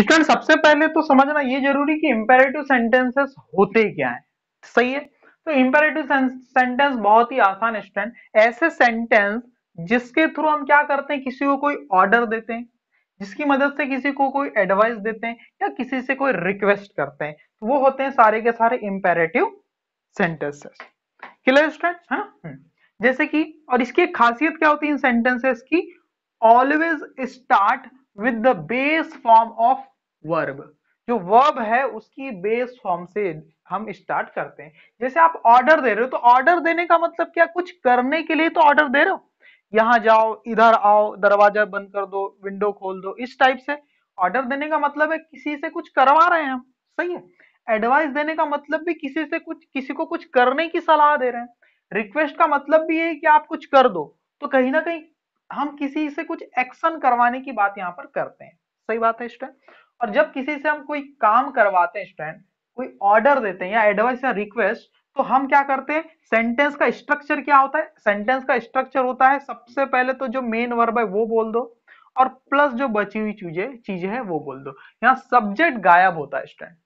Student सबसे पहले तो समझना ये जरूरी कि इंपेरेटिव सेंटेंसेस होते क्या है सही है तो इंपेरेटिव सेंटेंस बहुत ही आसान स्टूडेंट ऐसे सेंटेंस जिसके थ्रू हम क्या करते हैं किसी को कोई ऑर्डर देते हैं जिसकी मदद से किसी को कोई एडवाइस देते हैं या किसी से कोई रिक्वेस्ट करते हैं तो वो होते हैं सारे के सारे इंपेरेटिव सेंटेंसेस क्लियर स्टूडेंट हाँ हम्म। जैसे कि और इसकी खासियत क्या होती है इन सेंटेंसेस की always start with the base form of verb जो वर्ब है उसकी बेस फॉर्म से हम स्टार्ट करते हैं जैसे आप ऑर्डर दे रहे हो तो ऑर्डर देने का मतलब क्या कुछ करने के लिए तो ऑर्डर दे रहे हो यहां जाओ इधर आओ दरवाजा बंद कर दो विंडो खोल दो इस टाइप से ऑर्डर देने का मतलब है किसी से कुछ करवा रहे हैं हम सही है एडवाइस देने का मतलब भी किसी से कुछ किसी को कुछ करने की सलाह दे रहे हैं रिक्वेस्ट का मतलब भी है कि आप कुछ कर दो तो कहीं ना कहीं हम किसी से कुछ एक्शन करवाने की बात यहाँ पर करते हैं सही बात है स्टूडेंट और जब किसी से हम कोई काम करवाते हैं स्टूडेंट कोई ऑर्डर देते हैं या एडवाइस या रिक्वेस्ट तो हम क्या करते हैं सेंटेंस का स्ट्रक्चर क्या होता है सेंटेंस का स्ट्रक्चर होता है सबसे पहले तो जो मेन वर्ब है वो बोल दो और प्लस जो बची हुई चीजें चीजें है वो बोल दो यहाँ सब्जेक्ट गायब होता है स्टैंड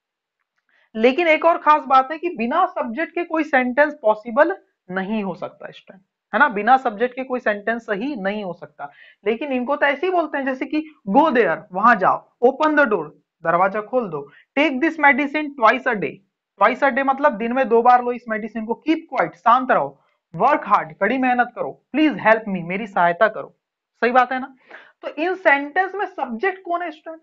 लेकिन एक और खास बात है कि बिना सब्जेक्ट के कोई सेंटेंस पॉसिबल नहीं हो सकता स्टैंड है ना बिना सब्जेक्ट के कोई सेंटेंस सही नहीं हो सकता लेकिन इनको तो ऐसे ही बोलते हैं जैसे कि गो देयर वहां जाओ ओपन द डोर दरवाजा खोल दो take this medicine twice a day twice a day मतलब दिन में दो बार लो इस मेडिसिन को कीप क्वाइट शांत रहो वर्क हार्ड कड़ी मेहनत करो प्लीज हेल्प मी मेरी सहायता करो सही बात है ना तो इन सेंटेंस में सब्जेक्ट कौन है स्टूडेंट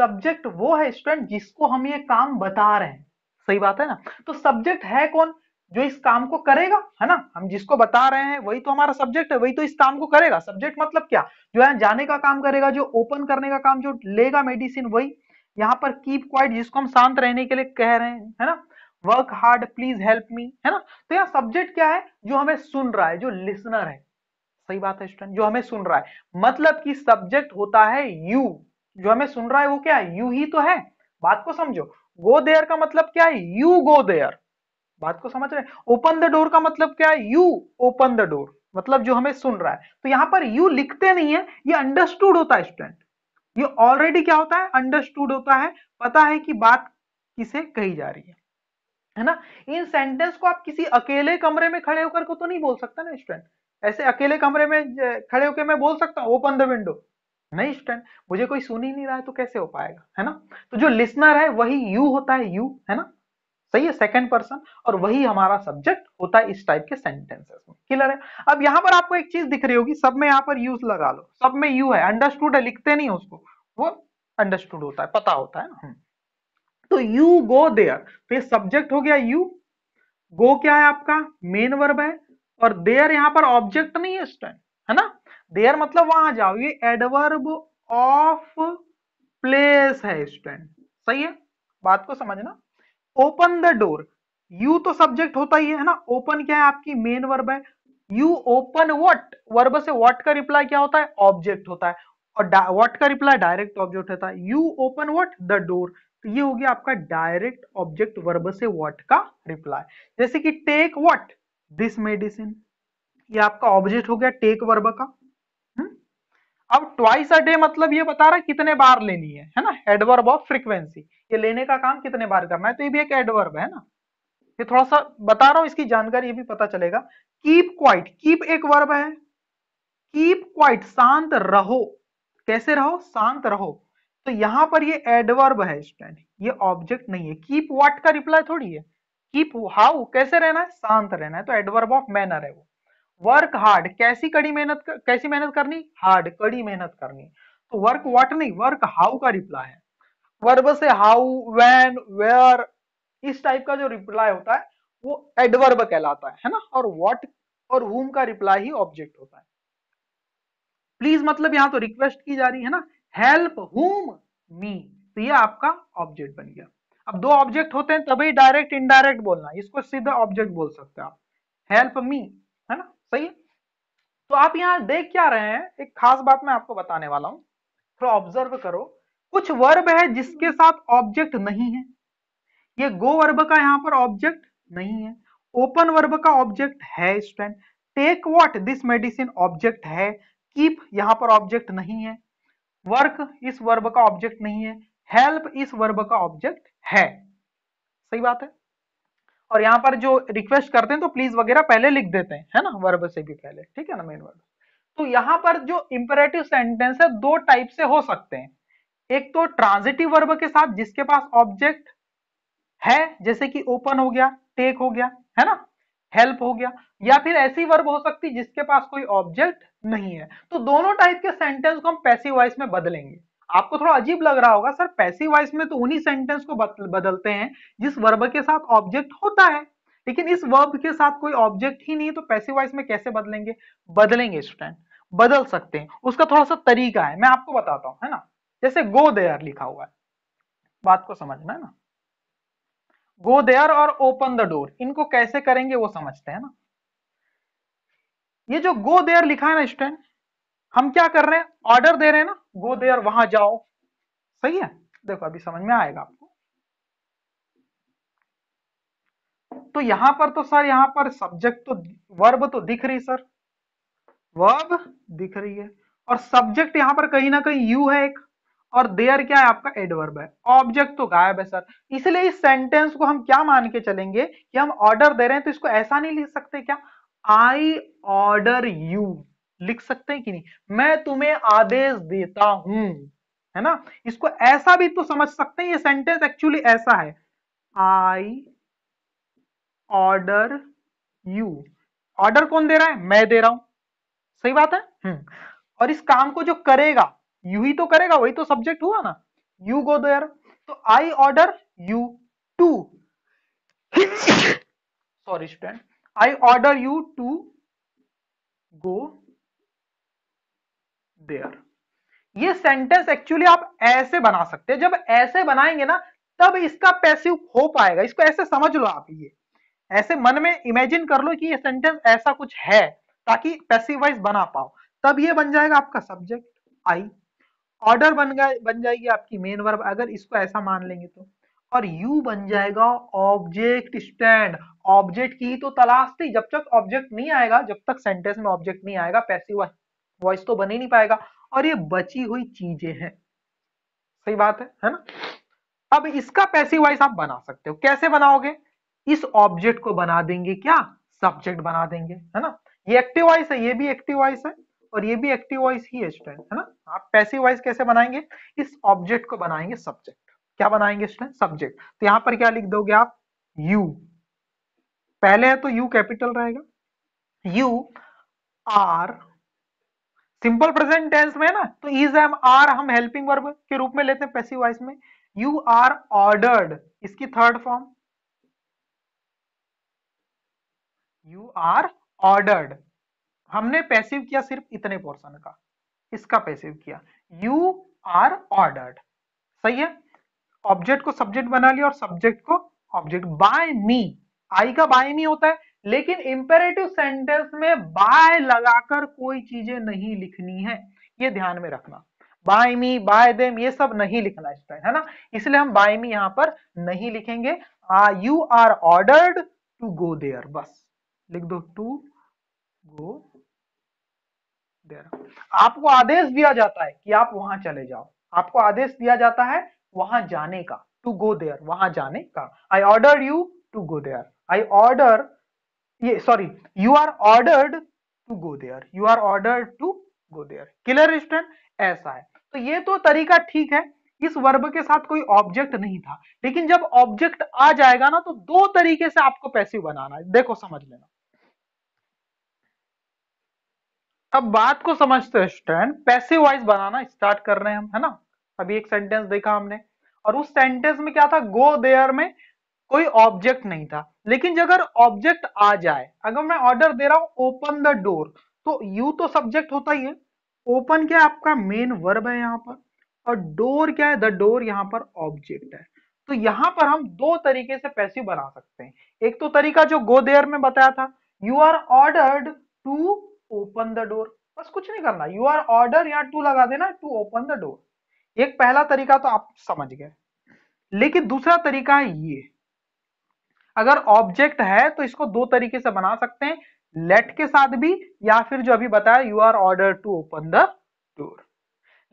सब्जेक्ट वो है स्टूडेंट जिसको हम ये काम बता रहे हैं सही बात है ना तो सब्जेक्ट है कौन जो इस काम को करेगा है ना हम जिसको बता रहे हैं वही तो हमारा सब्जेक्ट है वही तो इस काम को करेगा सब्जेक्ट मतलब क्या जो है जाने का काम करेगा जो ओपन करने का काम जो लेगा मेडिसिन वही यहाँ पर कीप क्वाइट जिसको हम शांत रहने के लिए कह रहे हैं है ना work hard please help me है ना तो यहाँ सब्जेक्ट क्या है जो हमें सुन रहा है जो लिसनर है सही बात है स्टूडेंट जो हमें सुन रहा है मतलब कि सब्जेक्ट होता है यू जो हमें सुन रहा है वो क्या है यू ही तो है बात को समझो गो देयर का मतलब क्या है यू गो देयर बात को समझ रहे हैं ओपन द डोर का मतलब क्या है यू ओपन द डोर मतलब जो हमें सुन रहा है तो यहां पर यू लिखते नहीं है ये अंडरस्टूड होता है स्टूडेंट ये ऑलरेडी क्या होता है अंडरस्टूड होता है पता है कि बात किसे कही जा रही है है ना इन सेंटेंस को आप किसी अकेले कमरे में खड़े होकर को तो नहीं बोल सकता ना स्टूडेंट ऐसे अकेले कमरे में खड़े होकर मैं बोल सकता हूं ओपन द विंडो नहीं स्टूडेंट मुझे कोई सुन ही नहीं रहा है तो कैसे हो पाएगा है ना तो जो लिसनर है वही यू होता है यू है ना सही है सेकंड पर्सन और वही हमारा सब्जेक्ट होता है इस टाइप के सेंटेंसेस में क्लियर है अब यहाँ पर आपको एक चीज दिख रही होगी सब में यहाँ पर यूज लगा लो सब में यू है अंडरस्टूड है लिखते नहीं उसको वो अंडरस्टूड होता है पता होता है हम्म। तो यू गो देयर तो ये सब्जेक्ट हो गया यू गो क्या है आपका मेन वर्ब है और देयर यहाँ पर ऑब्जेक्ट नहीं है इस टाइम है ना देयर मतलब वहां जाओ ये एडवर्ब ऑफ प्लेस है इस टाइम सही है बात को समझना ओपन द डोर यू तो सब्जेक्ट होता ही है ना ओपन क्या है आपकी मेन वर्ब है यू ओपन वॉट वर्ब से वॉट का रिप्लाई क्या होता है ऑब्जेक्ट होता है और वॉट का रिप्लाई डायरेक्ट ऑब्जेक्ट होता है you open what the door तो ये हो गया आपका डायरेक्ट ऑब्जेक्ट वर्ब से वॉट का रिप्लाई जैसे कि टेक वॉट दिस मेडिसिन ये आपका ऑब्जेक्ट हो गया टेक वर्ब का हुँ? हम्म? अब ट्वाइस अ डे मतलब ये बता रहा है कितने बार लेनी है है ना एडवर्ब ऑफ फ्रीक्वेंसी ये लेने का काम कितने बार करना है तो ये भी एक एडवर्ब है ना ये थोड़ा सा बता रहा हूं इसकी जानकारी ये भी पता चलेगा कीप क्वाइट कीप एक वर्ब है कीप क्वाइट शांत रहो कैसे रहो शांत रहो तो यहां पर ये एडवर्ब है स्टूडेंट ये ऑब्जेक्ट नहीं है कीप व्हाट का रिप्लाई थोड़ी है कीप हाउ कैसे रहना है शांत रहना है तो एडवर्ब ऑफ मैनर है वो वर्क हार्ड कैसी कड़ी मेहनत कैसी मेहनत करनी हार्ड कड़ी मेहनत करनी तो वर्क व्हाट नहीं वर्क हाउ का रिप्लाई है वर्ब से हाउ वैन वेयर इस टाइप का जो रिप्लाई होता है वो एडवर्ब कहलाता है है ना और व्हाट और हुम का रिप्लाई ही ऑब्जेक्ट होता है प्लीज मतलब यहां तो रिक्वेस्ट की जा रही है ना हेल्प हुम मी तो ये आपका ऑब्जेक्ट बन गया अब दो ऑब्जेक्ट होते हैं तभी डायरेक्ट इनडायरेक्ट बोलना इसको सीधा ऑब्जेक्ट बोल सकते हैं आप हेल्प मी है ना सही तो आप यहां देख क्या रहे हैं एक खास बात मैं आपको बताने वाला हूं थोड़ा ऑब्जर्व करो कुछ वर्ब है जिसके साथ ऑब्जेक्ट नहीं है ये गो वर्ब का यहां पर ऑब्जेक्ट नहीं है ओपन वर्ब का ऑब्जेक्ट है student take what this medicine object है कीप यहां पर ऑब्जेक्ट नहीं है वर्क इस वर्ब का ऑब्जेक्ट नहीं है हेल्प इस वर्ब का ऑब्जेक्ट है सही बात है और यहां पर जो रिक्वेस्ट करते हैं तो प्लीज वगैरह पहले लिख देते हैं है ना वर्ब से भी पहले ठीक है ना मेन वर्ब तो यहां पर जो इंपरेटिव सेंटेंस है दो टाइप से हो सकते हैं एक तो ट्रांजिटिव वर्ब के साथ जिसके पास ऑब्जेक्ट है जैसे कि ओपन हो गया टेक हो गया है ना हेल्प हो गया या फिर ऐसी वर्ब हो सकती जिसके पास कोई ऑब्जेक्ट नहीं है तो दोनों टाइप के सेंटेंस को हम पैसिव वॉइस में बदलेंगे आपको थोड़ा अजीब लग रहा होगा सर पैसिव वॉइस में तो उन्हीं सेंटेंस को बदलते हैं जिस वर्ब के साथ ऑब्जेक्ट होता है लेकिन इस वर्ब के साथ कोई ऑब्जेक्ट ही नहीं तो पैसिव वॉइस में कैसे बदलेंगे बदलेंगे स्टूडेंट बदल सकते हैं उसका थोड़ा सा तरीका है मैं आपको बताता हूँ है ना जैसे गो देयर लिखा हुआ है बात को समझना है ना गो देयर और ओपन द डोर इनको कैसे करेंगे वो समझते हैं ना ये जो गो देयर लिखा है ना स्टूडेंट हम क्या कर रहे हैं ऑर्डर दे रहे हैं ना गो देयर वहां जाओ सही है देखो अभी समझ में आएगा आपको तो यहां पर तो सर यहां पर सब्जेक्ट तो वर्ब तो दिख रही सर वर्ब दिख रही है और सब्जेक्ट यहां पर कहीं ना कहीं यू है एक और देयर क्या है आपका एडवर्ब है ऑब्जेक्ट तो गायब है सर इसलिए इस सेंटेंस को हम क्या मान के चलेंगे कि हम ऑर्डर दे रहे हैं तो इसको ऐसा नहीं लिख सकते क्या आई ऑर्डर यू लिख सकते हैं कि नहीं मैं तुम्हें आदेश देता हूं है ना इसको ऐसा भी तो समझ सकते हैं ये सेंटेंस एक्चुअली ऐसा है आई ऑर्डर यू ऑर्डर कौन दे रहा है मैं दे रहा हूं सही बात है हम्म। और इस काम को जो करेगा यू ही तो करेगा वही तो सब्जेक्ट हुआ ना यू गो देयर तो I order you to sorry student I order you to go there ये सेंटेंस एक्चुअली आप ऐसे बना सकते हैं जब ऐसे बनाएंगे ना तब इसका पैसिव हो पाएगा इसको ऐसे समझ लो आप ये ऐसे मन में इमेजिन कर लो कि ये सेंटेंस ऐसा कुछ है ताकि पैसिव वाइज बना पाओ तब ये बन जाएगा आपका सब्जेक्ट आई ऑर्डर बन गए बन जाएगी आपकी मेन वर्ब अगर इसको ऐसा मान लेंगे तो और यू बन जाएगा ऑब्जेक्ट स्टैंड ऑब्जेक्ट की तो तलाश थी जब तक ऑब्जेक्ट नहीं आएगा जब तक सेंटेंस में ऑब्जेक्ट नहीं आएगा पैसिव वॉइस तो बन ही नहीं पाएगा और ये बची हुई चीजें हैं सही बात है है ना अब इसका पैसिव वॉइस आप बना सकते हो कैसे बनाओगे इस ऑब्जेक्ट को बना देंगे क्या सब्जेक्ट बना देंगे है ना ये एक्टिव वॉइस है ये भी एक्टिव वॉइस है और ये भी एक्टिव वॉइस ही है स्टूडेंट है ना आप पैसिव वॉइस कैसे बनाएंगे इस ऑब्जेक्ट को बनाएंगे सब्जेक्ट क्या बनाएंगे स्टूडेंट सब्जेक्ट तो यहां पर क्या लिख दोगे आप यू पहले है तो यू कैपिटल रहेगा you are simple present tense में ना तो इज एम आर हम हेल्पिंग वर्ब के रूप में लेते हैं पैसिव वॉइस में यू आर ऑर्डर्ड इसकी third form you are ordered हमने पैसिव किया सिर्फ इतने पोर्शन का इसका पैसिव किया यू आर ऑर्डर्ड सही है ऑब्जेक्ट को सब्जेक्ट बना लिया और सब्जेक्ट को ऑब्जेक्ट बाय मी आई का बाय मी होता है लेकिन इंपेरेटिव सेंटेंस में बाय लगाकर कोई चीजें नहीं लिखनी है ये ध्यान में रखना बाय मी बाय देम ये सब नहीं लिखना इस है ना इसलिए हम बाय मी यहां पर नहीं लिखेंगे you are ordered to go there बस लिख दो टू गो दे रहा आपको आदेश दिया जाता है कि आप वहां चले जाओ आपको आदेश दिया जाता है वहां जाने का टू गो देयर वहां जाने का I order you to go there I order ये sorry you are ordered to go there you are order to go there clear student ऐसा है तो ये तो तरीका ठीक है इस वर्ब के साथ कोई ऑब्जेक्ट नहीं था लेकिन जब ऑब्जेक्ट आ जाएगा ना तो दो तरीके से आपको पैसिव बनाना है देखो समझ लेना अब बात को समझते हैं स्टूडेंट पैसे वाइज बनाना स्टार्ट कर रहे हैं हम है ना अभी एक सेंटेंस देखा हमने और उस सेंटेंस में क्या था गो देयर में कोई ऑब्जेक्ट नहीं था लेकिन अगर ऑब्जेक्ट आ जाए अगर मैं ऑर्डर दे रहा हूं ओपन द डोर तो यू तो सब्जेक्ट होता ही है ओपन क्या आपका मेन वर्ब है यहाँ पर और डोर क्या है द डोर यहाँ पर ऑब्जेक्ट है तो यहाँ पर हम दो तरीके से पैसिव बना सकते हैं एक तो तरीका जो गो देयर में बताया था you are ordered to open the door बस कुछ नहीं करना यू आर ऑर्डर या टू लगा देना टू ओपन द डोर एक पहला तरीका तो आप समझ गए लेकिन दूसरा तरीका है ये अगर ऑब्जेक्ट है तो इसको दो तरीके से बना सकते हैं लेट के साथ भी या फिर जो अभी बताया you are order to open the door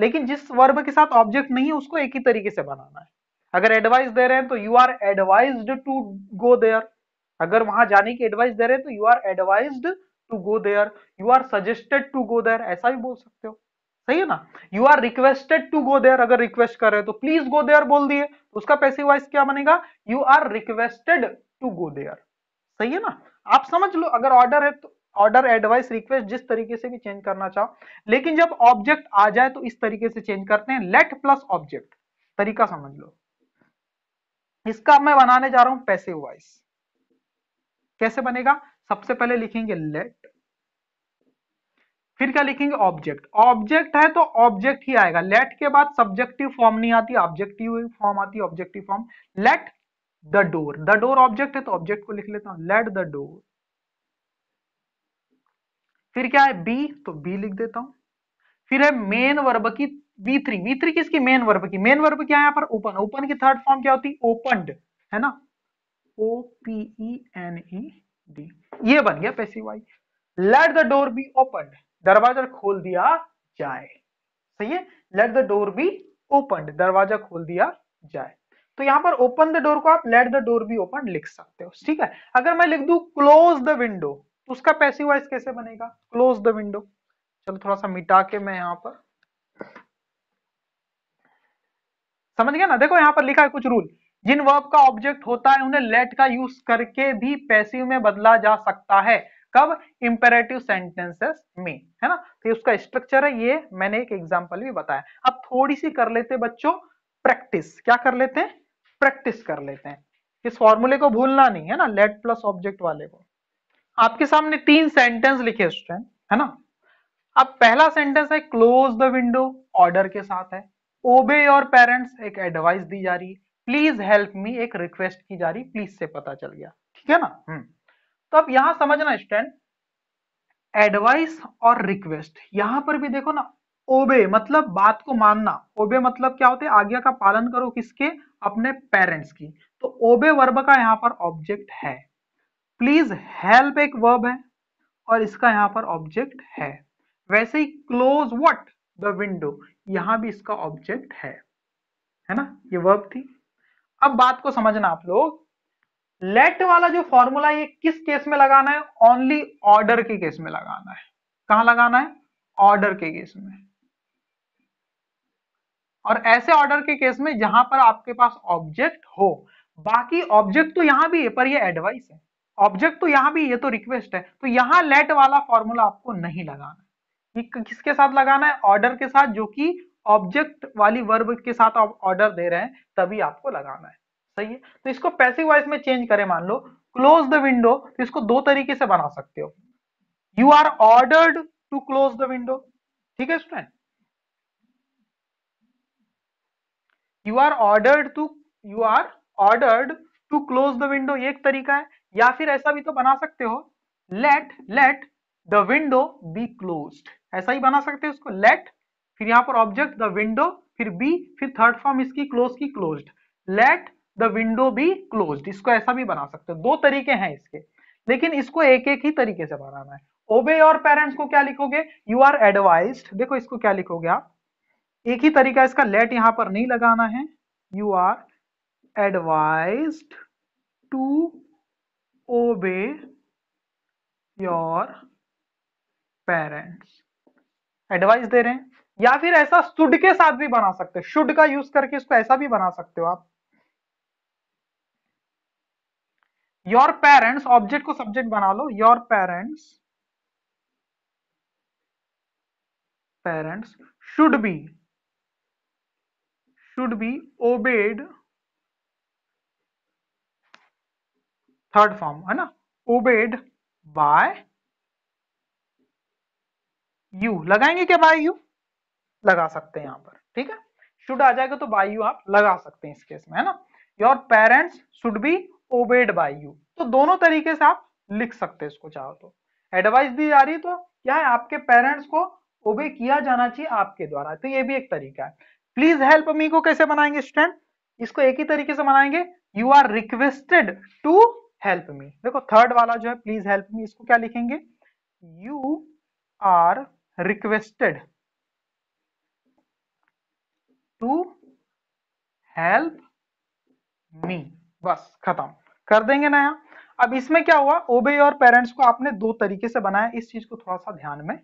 लेकिन जिस वर्ब के साथ ऑब्जेक्ट नहीं है उसको एक ही तरीके से बनाना है अगर एडवाइस दे रहे हैं तो you are advise to go there अगर वहां जाने की एडवाइस दे रहे हैं तो you are advised to go there you are suggested to go there ऐसा भी बोल सकते हो सही है ना you are requested to go there अगर रिक्वेस्ट कर रहे हो तो प्लीज गो देयर बोल दिए तो उसका पैसे वाइज क्या बनेगा you are requested to go there सही है ना आप समझ लो अगर ऑर्डर है तो ऑर्डर एडवाइस रिक्वेस्ट जिस तरीके से भी चेंज करना चाहो लेकिन जब ऑब्जेक्ट आ जाए तो इस तरीके से चेंज करते हैं लेट प्लस ऑब्जेक्ट तरीका समझ लो इसका मैं बनाने जा रहा हूं पैसे वाइज कैसे बनेगा सबसे पहले लिखेंगे लेट फिर क्या लिखेंगे ऑब्जेक्ट ऑब्जेक्ट है तो ऑब्जेक्ट ही आएगा लेट के बाद सब्जेक्टिव फॉर्म नहीं आती ऑब्जेक्टिव फॉर्म आती है objective form let the door the door object है तो ऑब्जेक्ट को लिख लेता हूं लेट द डोर फिर क्या है बी तो बी लिख देता हूं फिर है मेन वर्ब की वी थ्री वी थ्री किसकी मेन वर्ब की मेन वर्ब क्या है यहां पर ओपन ओपन की थर्ड फॉर्म क्या होती है ओपनड है ना ओपीई एन ई दी ये बन गया passive voice let the door be open दरवाजा खोल दिया जाए सही है let the door be open दरवाजा खोल दिया जाए तो यहां पर ओपन द डोर को आप let the door be open लिख सकते हो ठीक है अगर मैं लिख दू क्लोज द विंडो तो उसका पैसिव वॉइस कैसे बनेगा क्लोज द विंडो चलो थोड़ा सा मिटा के मैं यहां पर समझ गया ना देखो यहां पर लिखा है कुछ रूल जिन वर्ब का ऑब्जेक्ट होता है उन्हें लेट का यूज करके भी पैसिव में बदला जा सकता है कब इंपेरेटिव सेंटेंसेस में है ना तो उसका स्ट्रक्चर है ये मैंने एक एग्जांपल भी बताया अब थोड़ी सी कर लेते बच्चों प्रैक्टिस क्या कर लेते हैं प्रैक्टिस कर लेते हैं इस फॉर्मूले को भूलना नहीं है ना लेट प्लस ऑब्जेक्ट वाले को आपके सामने तीन सेंटेंस लिखे स्टूडेंट है ना अब पहला सेंटेंस है क्लोज द विंडो ऑर्डर के साथ है ओबे योर पेरेंट्स एक एडवाइस दी जा रही है प्लीज हेल्प मी एक रिक्वेस्ट की जा रही प्लीज से पता चल गया ठीक है ना हम्म। तो अब यहां समझना स्टैंड एडवाइस और रिक्वेस्ट यहां पर भी देखो ना ओबे मतलब बात को मानना ओबे मतलब क्या होते आज्ञा का पालन करो किसके अपने पेरेंट्स की तो ओबे वर्ब का यहां पर ऑब्जेक्ट है प्लीज हेल्प एक वर्ब है और इसका यहां पर ऑब्जेक्ट है वैसे ही क्लोज वट द विंडो यहां भी इसका ऑब्जेक्ट है है ना ये वर्ब थी अब बात को समझना आप लोग लेट वाला जो फॉर्मूला ये किस केस में लगाना है ओनली ऑर्डर के केस में लगाना है कहां लगाना है ऑर्डर के केस में और ऐसे ऑर्डर के केस में जहां पर आपके पास ऑब्जेक्ट हो बाकी ऑब्जेक्ट तो यहां भी है पर ये एडवाइस है ऑब्जेक्ट तो यहां भी ये तो रिक्वेस्ट है तो यहां लेट वाला फॉर्मूला आपको नहीं लगाना है किसके साथ लगाना है ऑर्डर के साथ जो कि ऑब्जेक्ट वाली वर्ब के साथ आप ऑर्डर दे रहे हैं तभी आपको लगाना है सही है तो इसको पैसिव वॉइस में चेंज करें मान लो क्लोज द विंडो तो इसको दो तरीके से बना सकते हो you are ordered to close the window ठीक है student you are ordered to you are ordered to close the window एक तरीका है या फिर ऐसा भी तो बना सकते हो let let the window be close ऐसा ही बना सकते हो उसको लेट फिर यहां पर ऑब्जेक्ट द विंडो फिर बी फिर थर्ड फॉर्म इसकी क्लोज की closed let the window be closed इसको ऐसा भी बना सकते हो दो तरीके हैं इसके लेकिन इसको एक एक ही तरीके से बनाना है ओबे और पेरेंट्स को क्या लिखोगे यू आर एडवाइज देखो इसको क्या लिखोगे आप एक ही तरीका इसका लेट यहां पर नहीं लगाना है you are advise to obey your parents advice दे रहे हैं या फिर ऐसा सुड के साथ भी बना सकते हो शुड का यूज करके इसको ऐसा भी बना सकते हो आप योर पेरेंट्स ऑब्जेक्ट को सब्जेक्ट बना लो your parents parents should be should be obeyed third form है ना ओबेड बाय यू लगाएंगे क्या बाय यू लगा सकते हैं यहाँ पर ठीक है शुड आ जाएगा तो बाई यू आप लगा सकते हैं इस केस में है ना your parents should be obeyed by you तो दोनों तरीके से आप लिख सकते हैं इसको चाहो तो एडवाइस दी जा रही तो क्या है आपके पेरेंट्स को ओबे किया जाना चाहिए आपके द्वारा तो ये भी एक तरीका है प्लीज हेल्प मी को कैसे बनाएंगे स्टैंड इसको एक ही तरीके से बनाएंगे you are requested to help me देखो थर्ड वाला जो है प्लीज हेल्प मी इसको क्या लिखेंगे you are requested to help me बस खत्म कर देंगे नया अब इसमें क्या हुआ ओबे और पेरेंट्स को आपने दो तरीके से बनाया इस चीज को थोड़ा सा ध्यान में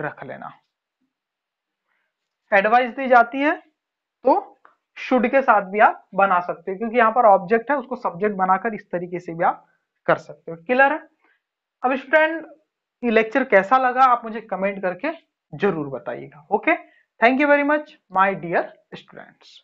रख लेना एडवाइस दी जाती है तो शुड के साथ भी आप बना सकते हो क्योंकि यहां पर ऑब्जेक्ट है उसको सब्जेक्ट बनाकर इस तरीके से भी आप कर सकते हो क्लियर है अब स्टूडेंट ये लेक्चर कैसा लगा आप मुझे कमेंट करके जरूर बताइएगा okay Thank you very much my dear students.